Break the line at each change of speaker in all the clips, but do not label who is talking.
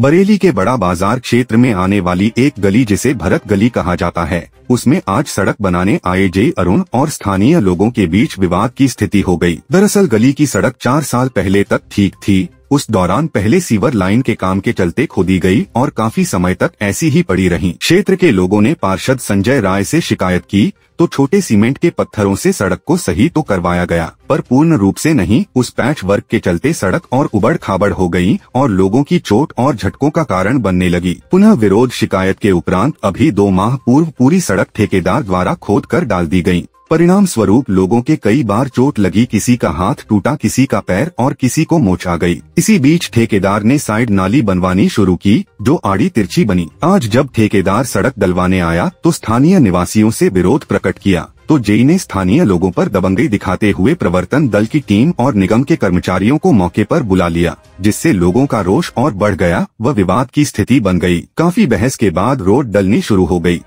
बरेली के बड़ा बाजार क्षेत्र में आने वाली एक गली जिसे भरत गली कहा जाता है उसमें आज सड़क बनाने आए जय अरुण और स्थानीय लोगों के बीच विवाद की स्थिति हो गई। दरअसल गली की सड़क चार साल पहले तक ठीक थी उस दौरान पहले सीवर लाइन के काम के चलते खोदी गई और काफी समय तक ऐसी ही पड़ी रही क्षेत्र के लोगों ने पार्षद संजय राय से शिकायत की तो छोटे सीमेंट के पत्थरों से सड़क को सही तो करवाया गया पर पूर्ण रूप से नहीं उस पैच वर्क के चलते सड़क और उबड़ खाबड़ हो गई और लोगों की चोट और झटकों का कारण बनने लगी पुनः विरोध शिकायत के उपरांत अभी दो माह पूर्व पूरी सड़क ठेकेदार द्वारा खोद कर डाल दी गयी परिणाम स्वरूप लोगों के कई बार चोट लगी किसी का हाथ टूटा किसी का पैर और किसी को मोचा गई। इसी बीच ठेकेदार ने साइड नाली बनवानी शुरू की जो आड़ी तिरछी बनी आज जब ठेकेदार सड़क डलवाने आया तो स्थानीय निवासियों से विरोध प्रकट किया तो जेई ने स्थानीय लोगों पर दबंगई दिखाते हुए प्रवर्तन दल की टीम और निगम के कर्मचारियों को मौके पर बुला लिया जिससे लोगों का रोष और बढ़ गया व विवाद की स्थिति बन गई। काफी बहस के बाद रोड डलनी शुरू हो गई।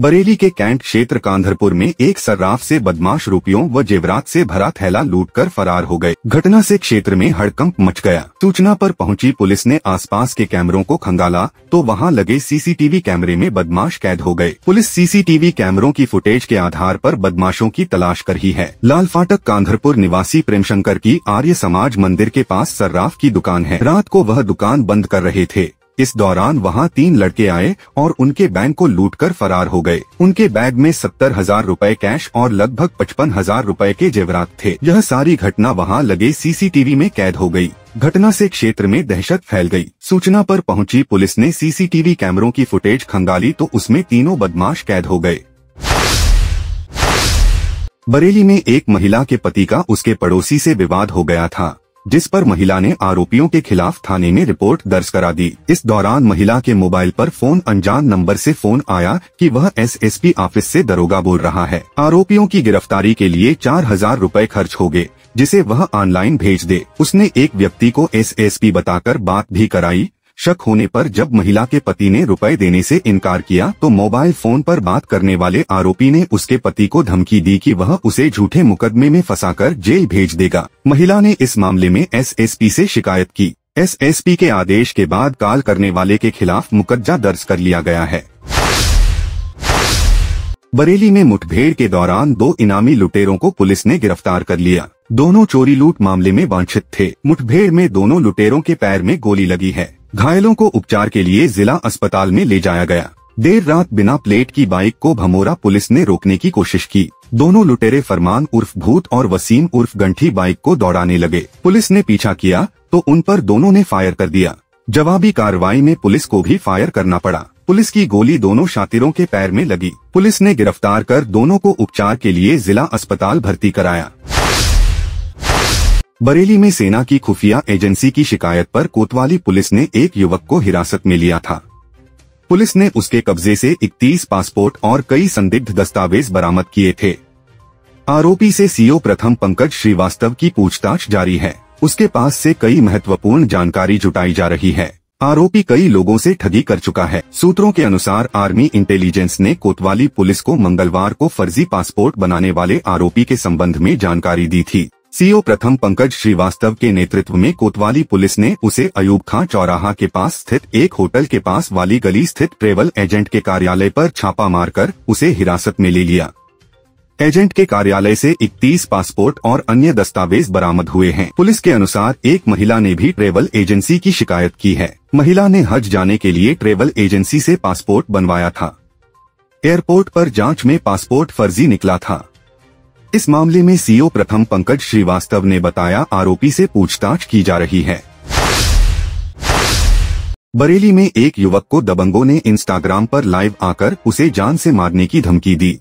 बरेली के कैंट क्षेत्र कांधरपुर में एक सर्राफ से बदमाश रुपयों व जेवरात से भरा थैला लूटकर फरार हो गए घटना से क्षेत्र में हड़कंप मच गया सूचना पर पहुंची पुलिस ने आसपास के कैमरों को खंगाला तो वहां लगे सीसीटीवी कैमरे में बदमाश कैद हो गए पुलिस सीसीटीवी कैमरों की फुटेज के आधार पर बदमाशों की तलाश कर रही है लाल फाटक कांधरपुर निवासी प्रेमशंकर की आर्य समाज मंदिर के पास सर्राफ की दुकान है रात को वह दुकान बंद कर रहे थे इस दौरान वहां तीन लड़के आए और उनके बैंक को लूटकर फरार हो गए उनके बैग में सत्तर हजार रूपए कैश और लगभग पचपन हजार रूपए के जेवरात थे यह सारी घटना वहां लगे सीसीटीवी में कैद हो गई घटना से क्षेत्र में दहशत फैल गई। सूचना पर पहुंची पुलिस ने सीसीटीवी कैमरों की फुटेज खंगाली तो उसमें तीनों बदमाश कैद हो गए बरेली में एक महिला के पति का उसके पड़ोसी ऐसी विवाद हो गया था जिस पर महिला ने आरोपियों के खिलाफ थाने में रिपोर्ट दर्ज करा दी इस दौरान महिला के मोबाइल पर फोन अनजान नंबर से फोन आया कि वह एसएसपी ऑफिस से दरोगा बोल रहा है आरोपियों की गिरफ्तारी के लिए चार हजार रूपए खर्च हो गए जिसे वह ऑनलाइन भेज दे उसने एक व्यक्ति को एसएसपी बताकर बात भी कराई शक होने पर जब महिला के पति ने रुपए देने से इनकार किया तो मोबाइल फोन पर बात करने वाले आरोपी ने उसके पति को धमकी दी कि वह उसे झूठे मुकदमे में फंसाकर जेल भेज देगा महिला ने इस मामले में एसएसपी से शिकायत की एसएसपी के आदेश के बाद काल करने वाले के खिलाफ मुकदमा दर्ज कर लिया गया है बरेली में मुठभेड़ के दौरान दो इनामी लुटेरों को पुलिस ने गिरफ्तार कर लिया दोनों चोरी लूट मामले में वांछित थे मुठभेड़ में दोनों लुटेरों के पैर में गोली लगी है घायलों को उपचार के लिए जिला अस्पताल में ले जाया गया देर रात बिना प्लेट की बाइक को भमोरा पुलिस ने रोकने की कोशिश की दोनों लुटेरे फरमान उर्फ भूत और वसीम उर्फ गंठी बाइक को दौड़ाने लगे पुलिस ने पीछा किया तो उन पर दोनों ने फायर कर दिया जवाबी कार्रवाई में पुलिस को भी फायर करना पड़ा पुलिस की गोली दोनों शातिरों के पैर में लगी पुलिस ने गिरफ्तार कर दोनों को उपचार के लिए जिला अस्पताल भर्ती कराया बरेली में सेना की खुफिया एजेंसी की शिकायत पर कोतवाली पुलिस ने एक युवक को हिरासत में लिया था पुलिस ने उसके कब्जे से 31 पासपोर्ट और कई संदिग्ध दस्तावेज बरामद किए थे आरोपी से सीओ प्रथम पंकज श्रीवास्तव की पूछताछ जारी है उसके पास से कई महत्वपूर्ण जानकारी जुटाई जा रही है आरोपी कई लोगों से ठगी कर चुका है सूत्रों के अनुसार आर्मी इंटेलिजेंस ने कोतवाली पुलिस को मंगलवार को फर्जी पासपोर्ट बनाने वाले आरोपी के संबंध में जानकारी दी थी सीओ प्रथम पंकज श्रीवास्तव के नेतृत्व में कोतवाली पुलिस ने उसे अयूब खां चौराहा के पास स्थित एक होटल के पास वाली गली स्थित ट्रेवल एजेंट के कार्यालय पर छापा मारकर उसे हिरासत में ले लिया एजेंट के कार्यालय से 31 पासपोर्ट और अन्य दस्तावेज बरामद हुए हैं पुलिस के अनुसार एक महिला ने भी ट्रेवल एजेंसी की शिकायत की है महिला ने हज जाने के लिए ट्रेवल एजेंसी ऐसी पासपोर्ट बनवाया था एयरपोर्ट आरोप जाँच में पासपोर्ट फर्जी निकला था इस मामले में सीओ प्रथम पंकज श्रीवास्तव ने बताया आरोपी से पूछताछ की जा रही है बरेली में एक युवक को दबंगों ने इंस्टाग्राम पर लाइव आकर उसे जान से मारने की धमकी दी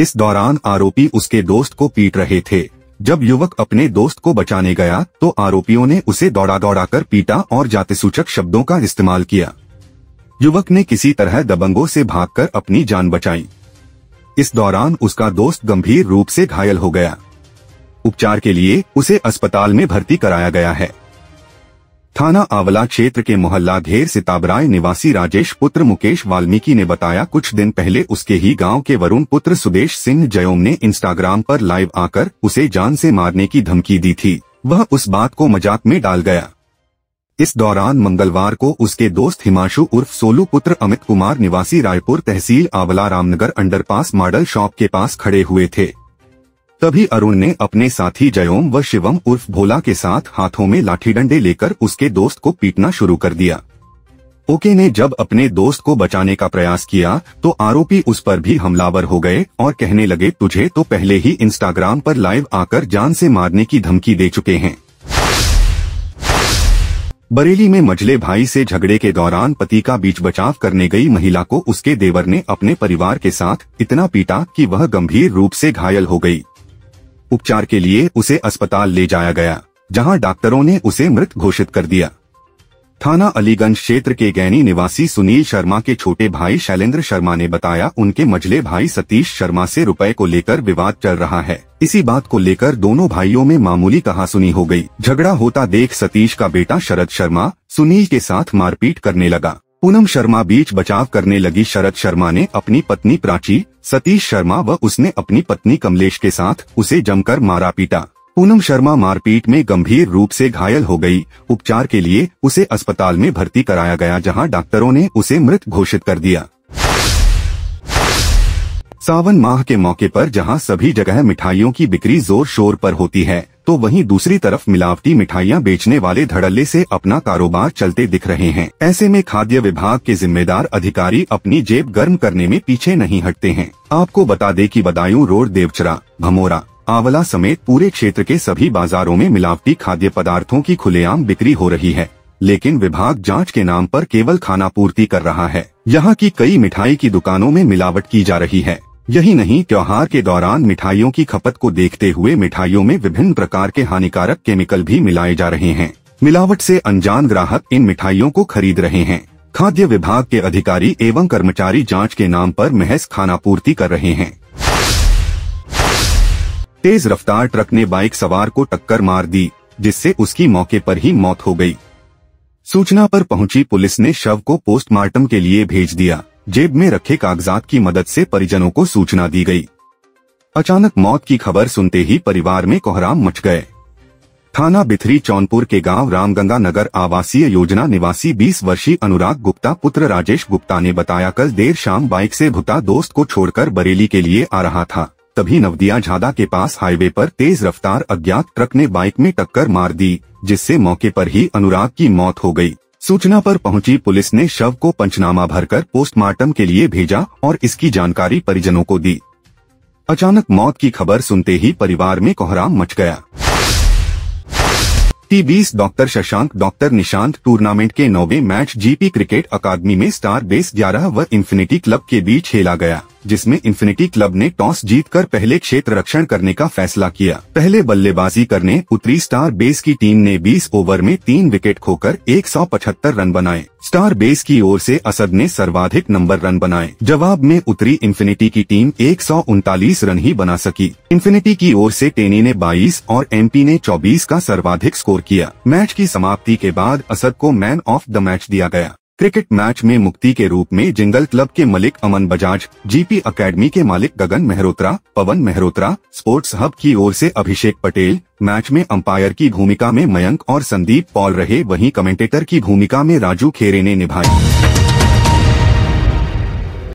इस दौरान आरोपी उसके दोस्त को पीट रहे थे जब युवक अपने दोस्त को बचाने गया तो आरोपियों ने उसे दौड़ा दौड़ा कर पीटा और सूचक शब्दों का इस्तेमाल किया युवक ने किसी तरह दबंगों से भागकर अपनी जान बचाई इस दौरान उसका दोस्त गंभीर रूप से घायल हो गया उपचार के लिए उसे अस्पताल में भर्ती कराया गया है थाना आंवला क्षेत्र के मोहल्ला घेर सिताबराय निवासी राजेश पुत्र मुकेश वाल्मीकि ने बताया कुछ दिन पहले उसके ही गांव के वरुण पुत्र सुदेश सिंह जयोम ने इंस्टाग्राम पर लाइव आकर उसे जान से मारने की धमकी दी थी वह उस बात को मजाक में डाल गया इस दौरान मंगलवार को उसके दोस्त हिमांशु उर्फ सोलू पुत्र अमित कुमार निवासी रायपुर तहसील आंवला रामनगर अंडरपास मॉडल शॉप के पास खड़े हुए थे तभी अरुण ने अपने साथी जयोम व शिवम उर्फ भोला के साथ हाथों में लाठी डंडे लेकर उसके दोस्त को पीटना शुरू कर दिया ओके ने जब अपने दोस्त को बचाने का प्रयास किया तो आरोपी उस पर भी हमलावर हो गए और कहने लगे तुझे तो पहले ही इंस्टाग्राम पर लाइव आकर जान से मारने की धमकी दे चुके हैं बरेली में मजले भाई से झगड़े के दौरान पति का बीच बचाव करने गई महिला को उसके देवर ने अपने परिवार के साथ इतना पीटा कि वह गंभीर रूप से घायल हो गई उपचार के लिए उसे अस्पताल ले जाया गया जहां डॉक्टरों ने उसे मृत घोषित कर दिया थाना अलीगंज क्षेत्र के गैनी निवासी सुनील शर्मा के छोटे भाई शैलेंद्र शर्मा ने बताया उनके मझले भाई सतीश शर्मा से रुपए को लेकर विवाद चल रहा है इसी बात को लेकर दोनों भाइयों में मामूली कहासुनी हो गई। झगड़ा होता देख सतीश का बेटा शरद शर्मा सुनील के साथ मारपीट करने लगा पूनम शर्मा बीच बचाव करने लगी शरद शर्मा ने अपनी पत्नी प्राची सतीश शर्मा व उसने अपनी पत्नी कमलेश के साथ उसे जमकर मारा पीटा पूनम शर्मा मारपीट में गंभीर रूप से घायल हो गई उपचार के लिए उसे अस्पताल में भर्ती कराया गया जहां डॉक्टरों ने उसे मृत घोषित कर दिया सावन माह के मौके पर जहां सभी जगह मिठाइयों की बिक्री जोर शोर पर होती है तो वहीं दूसरी तरफ मिलावटी मिठाइयां बेचने वाले धड़ल्ले से अपना कारोबार चलते दिख रहे हैं ऐसे में खाद्य विभाग के जिम्मेदार अधिकारी अपनी जेब गर्म करने में पीछे नहीं हटते हैं आपको बता दें कि बदायूं रोड देवचरा भमोरा आंवला समेत पूरे क्षेत्र के सभी बाजारों में मिलावटी खाद्य पदार्थों की खुलेआम बिक्री हो रही है लेकिन विभाग जांच के नाम पर केवल खाना पूर्ति कर रहा है यहाँ की कई मिठाई की दुकानों में मिलावट की जा रही है यही नहीं त्योहार के दौरान मिठाइयों की खपत को देखते हुए मिठाइयों में विभिन्न प्रकार के हानिकारक केमिकल भी मिलाए जा रहे हैं मिलावट से अनजान ग्राहक इन मिठाइयों को खरीद रहे हैं खाद्य विभाग के अधिकारी एवं कर्मचारी जांच के नाम पर महज खानापूर्ति कर रहे हैं तेज रफ्तार ट्रक ने बाइक सवार को टक्कर मार दी जिससे उसकी मौके पर ही मौत हो गई सूचना पर पहुंची पुलिस ने शव को पोस्टमार्टम के लिए भेज दिया जेब में रखे कागजात की मदद से परिजनों को सूचना दी गई अचानक मौत की खबर सुनते ही परिवार में कोहराम मच गए थाना बिथरी चौनपुर के गांव रामगंगा नगर आवासीय योजना निवासी 20 वर्षीय अनुराग गुप्ता पुत्र राजेश गुप्ता ने बताया कल देर शाम बाइक से भुता दोस्त को छोड़कर बरेली के लिए आ रहा था तभी नवदिया झादा के पास हाईवे पर तेज रफ्तार अज्ञात ट्रक ने बाइक में टक्कर मार दी जिससे मौके पर ही अनुराग की मौत हो गई। सूचना पर पहुंची पुलिस ने शव को पंचनामा भरकर पोस्टमार्टम के लिए भेजा और इसकी जानकारी परिजनों को दी अचानक मौत की खबर सुनते ही परिवार में कोहराम मच गया टी बीस doctor Shashank doctor Nishant tournament के नौवे मैच जीपी क्रिकेट अकादमी में स्टार बेस ग्यारह व इन्फिनिटी क्लब के बीच खेला गया जिसमें इन्फिनिटी क्लब ने टॉस जीतकर पहले क्षेत्र रक्षण करने का फैसला किया पहले बल्लेबाजी करने उतरी स्टार बेस की टीम ने 20 ओवर में तीन विकेट खोकर 175 रन बनाए स्टार बेस की ओर से असद ने सर्वाधिक नंबर रन बनाए जवाब में उतरी इन्फिनिटी की टीम एक रन ही बना सकी इन्फिनिटी की ओर ऐसी टेनी ने बाईस और एम ने चौबीस का सर्वाधिक स्कोर किया मैच की समाप्ति के बाद असद को मैन ऑफ द मैच दिया गया क्रिकेट मैच में मुक्ति के रूप में जिंगल क्लब के मलिक अमन बजाज जीपी एकेडमी के मालिक गगन मेहरोत्रा पवन मेहरोत्रा स्पोर्ट्स हब की ओर से अभिषेक पटेल मैच में अंपायर की भूमिका में मयंक और संदीप पॉल रहे वहीं कमेंटेटर की भूमिका में राजू खेरे ने निभाई